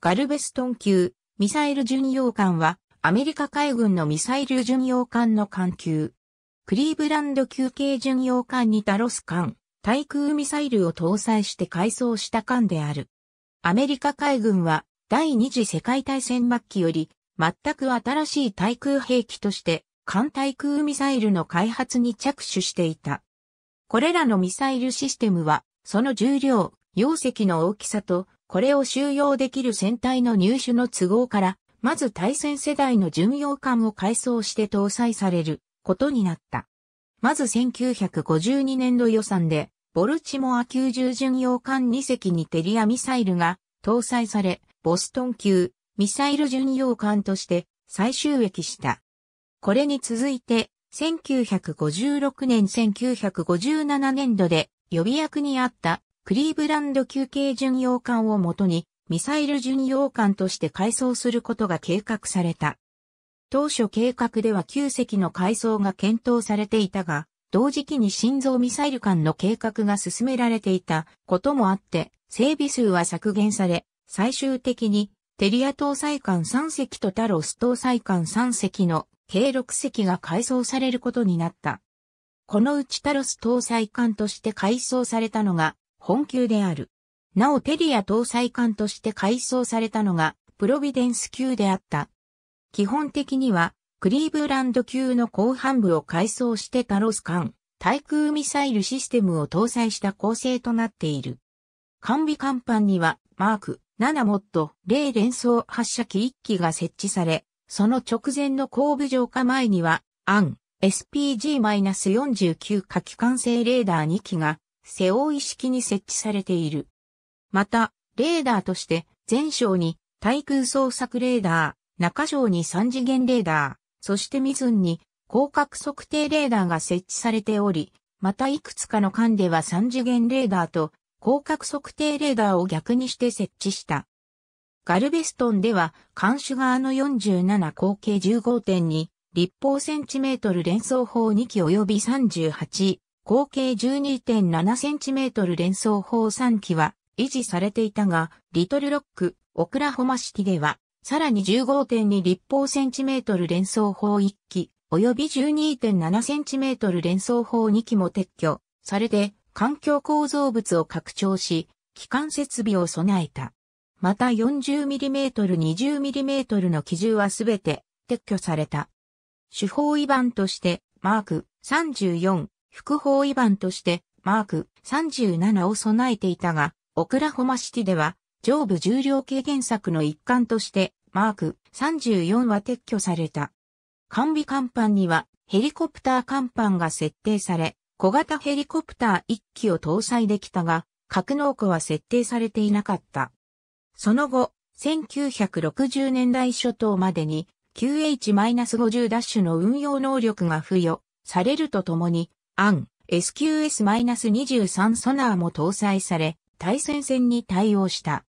ガルベストン級、ミサイル巡洋艦は、アメリカ海軍のミサイル巡洋艦の艦級。クリーブランド級系巡洋艦にタロス艦、対空ミサイルを搭載して改装した艦である。アメリカ海軍は、第二次世界大戦末期より、全く新しい対空兵器として、艦対空ミサイルの開発に着手していた。これらのミサイルシステムは、その重量、容積の大きさと、これを収容できる船体の入手の都合から、まず対戦世代の巡洋艦を改装して搭載されることになった。まず1952年度予算で、ボルチモア90巡洋艦2隻にテリアミサイルが搭載され、ボストン級ミサイル巡洋艦として最終益した。これに続いて、1956年1957年度で予備役にあったクリーブランド休憩巡洋艦をもとにミサイル巡洋艦として改装することが計画された。当初計画では9隻の改装が検討されていたが、同時期に心臓ミサイル艦の計画が進められていたこともあって、整備数は削減され、最終的にテリア搭載艦3隻とタロス搭載艦3隻の計6隻が改装されることになった。このうちタロス搭載艦として改装されたのが本級である。なおテリア搭載艦として改装されたのがプロビデンス級であった。基本的にはクリーブランド級の後半部を改装してタロス艦、対空ミサイルシステムを搭載した構成となっている。完備甲板にはマーク7モッド0連装発射機1機が設置され、その直前の後部上下前にはアン SPG-49 火器管制レーダー2機が背負い式に設置されている。また、レーダーとして、全省に対空捜索レーダー、中省に三次元レーダー、そしてミズンに広角測定レーダーが設置されており、またいくつかの間では三次元レーダーと広角測定レーダーを逆にして設置した。ガルベストンでは、監視側の47口径15.2、立方センチメートル連想砲2機及び38合計 12.7cm 連装砲3機は維持されていたが、リトルロック、オクラホマシティでは、さらに15.2立方センチメートル連装砲1機、及び12.7センチメートル連装砲2機も撤去されて、環境構造物を拡張し、機関設備を備えた。また 40mm、20mm の機銃はすべて撤去された。手法違反として、マーク34、副包囲板としてマーク37を備えていたが、オクラホマシティでは上部重量軽減策の一環としてマーク34は撤去された。完備甲板にはヘリコプター甲板が設定され、小型ヘリコプター1機を搭載できたが、格納庫は設定されていなかった。その後、1960年代初頭までに QH-50 ダッシュの運用能力が付与されるとともに、アン SQS-23 ソナーも搭載され、対戦線に対応した。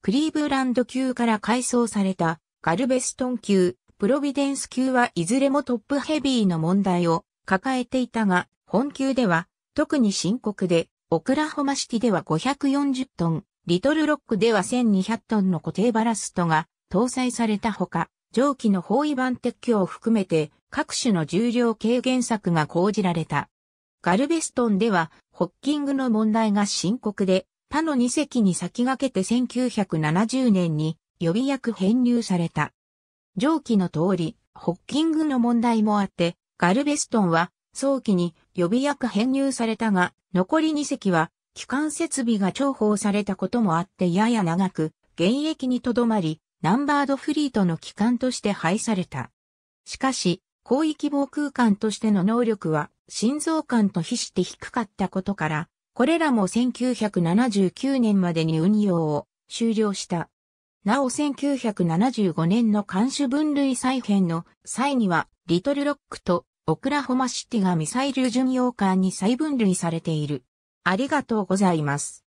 クリーブランド級から改装されたガルベストン級、プロビデンス級はいずれもトップヘビーの問題を抱えていたが、本級では特に深刻で、オクラホマシティでは540トン、リトルロックでは1200トンの固定バラストが搭載されたほか、蒸気の包囲板撤去を含めて各種の重量軽減策が講じられた。ガルベストンでは、ホッキングの問題が深刻で、他の2隻に先駆けて1970年に予備役編入された。蒸気の通り、ホッキングの問題もあって、ガルベストンは早期に予備役編入されたが、残り2隻は機関設備が重宝されたこともあってやや長く、現役にとどまり、ナンバードフリートの機関として廃された。しかし、広域防空艦としての能力は、心臓艦と比して低かったことから、これらも1979年までに運用を終了した。なお1975年の艦種分類再編の際には、リトルロックとオクラホマシティがミサイル巡洋艦に再分類されている。ありがとうございます。